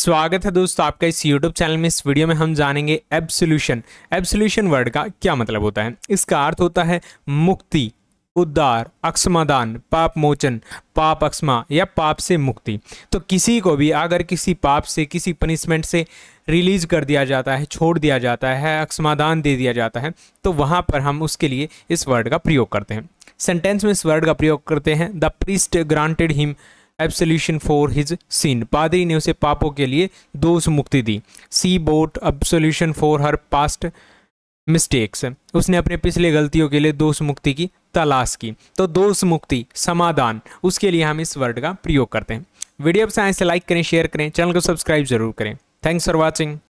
स्वागत है दोस्तों आपका इस YouTube चैनल में इस वीडियो में हम जानेंगे एब्सोल्यूशन एब्सोल्यूशन वर्ड का क्या मतलब होता है इसका अर्थ होता है मुक्ति उद्धार अक्षमादान पाप मोचन पाप अक्षमा या पाप से मुक्ति तो किसी को भी अगर किसी पाप से किसी पनिशमेंट से रिलीज कर दिया जाता है छोड़ दिया जाता है अक्षमादान दे दिया जाता है तो वहाँ पर हम उसके लिए इस वर्ड का प्रयोग करते हैं सेंटेंस में इस वर्ड का प्रयोग करते हैं the priest granted him absolution for his sin पादरी ने उसे पापों के लिए दोष मुक्ति दी she sought absolution for her past mistakes उसने अपने पिछले गलतियों के लिए दोष मुक्ति की तलाश की तो दोष मुक्ति समाधान उसके लिए हम इस वर्ड का प्रयोग करते हैं वीडियो आए से तो लाइक करें शेयर करें चैनल को सब्सक्राइब जरूर करें थैंक्स फॉर वॉचिंग